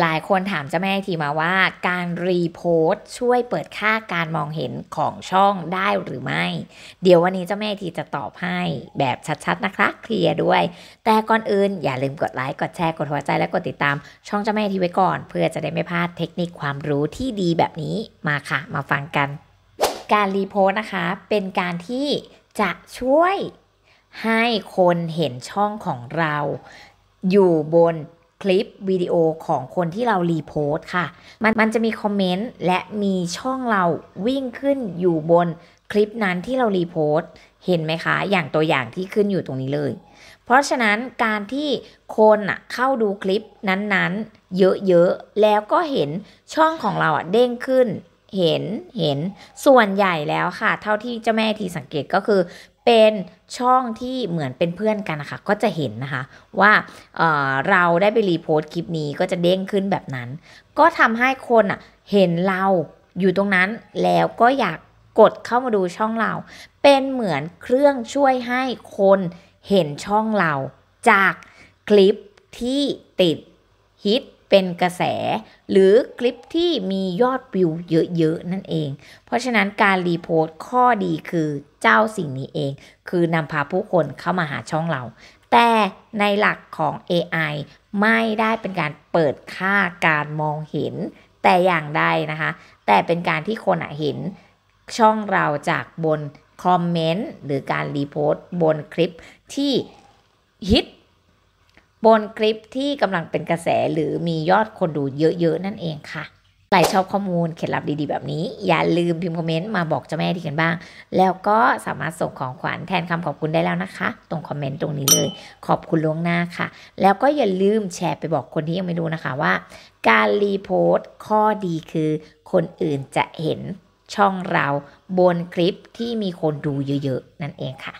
หลายคนถามเจ้าแม่ทีมาว่า การรีโพสต์ช่วยเปิดค่าการมองเห็นของช่องได้หรือไม่ เดี๋ยววันนี้เจ้าแม่ทีจะตอบให้แบบชัดๆนะคะ เคลียร์ด้วย แต่ก่อนอื่น อย่าลืมกดไลค์กดแชร์กดหัวใจและกดติดตาม ช่องเจ้าแม่ทีไว้ก่อน เพื่อจะได้ไม่พลาดเทคนิคความรู้ที่ดีแบบนี้มาค่ะมาฟังกัน การรีโพสต์นะคะเป็นการที่จะช่วยให้คนเห็นช่องของเราอยู่บนคลิปวิดีโอของคนที่เรารีโพสค่ะมันมันจะมีคอมเมนต์และมีช่องเราวิ่งขึ้นอยู่บนคลิปนั้นที่เรารีโพสเห็นไหมคะ อย่างตัวอย่างที่ขึ้นอยู่ตรงนี้เลย เพราะฉะนั้นการที่คนะเข้าดูคลิปนั้นๆ เยอะ ๆ แล้วก็เห็นช่องของเราอะเด้งขึ้นเห็นเห็นส่วนใหญ่แล้วค่ะ เท่าที่เจ้าแม่ทีสังเกตก็คือ เป็นช่องที่เหมือนเป็นเพื่อนกันนะคะก็จะเห็นนะคะว่าเเราได้ไปรีโพสต์คลิปนี้ก็จะเด้งขึ้นแบบนั้น ก็ทำให้คนอ่ะเห็นเราอยู่ตรงนั้นแล้วก็อยากกดเข้ามาดูช่องเรา เป็นเหมือนเครื่องช่วยให้คนเห็นช่องเราจากคลิปที่ติดฮิตเป็นกระแสหรือคลิปที่มียอดวิวเยอะๆนั่นเอง เพราะฉะนั้นการรีโพสต์ข้อดีคือเจ้าสิ่งนี้เอง คือนำพาผู้คนเข้ามาหาช่องเรา แต่ในหลักของ AI ไม่ได้เป็นการเปิดค่าการมองเห็นแต่อย่างใดนะคะ แต่เป็นการที่คนเห็นช่องเราจากบนคอมเมนต์หรือการรีโพสต์บนคลิปที่ฮิตบนคลิปที่กำลังเป็นกระแสหรือมียอดคนดูเยอะๆนั่นเองค่ะ ใครชอบข้อมูลเคล็ดลับดีๆแบบนี้อย่าลืมพิมพ์คอมเมนต์มาบอกเจ้าแม่ดีกันบ้าง แล้วก็สามารถส่งของขวัญแทนคำขอบคุณได้แล้วนะคะ ตรงคอมเมนต์ตรงนี้เลย ขอบคุณล่วงหน้าค่ะ แล้วก็อย่าลืมแชร์ไปบอกคนที่ยังไม่รู้นะคะว่า การรีโพสต์ข้อดีคือคนอื่นจะเห็นช่องเราบนคลิปที่มีคนดูเยอะ ๆ นั่นเองค่ะ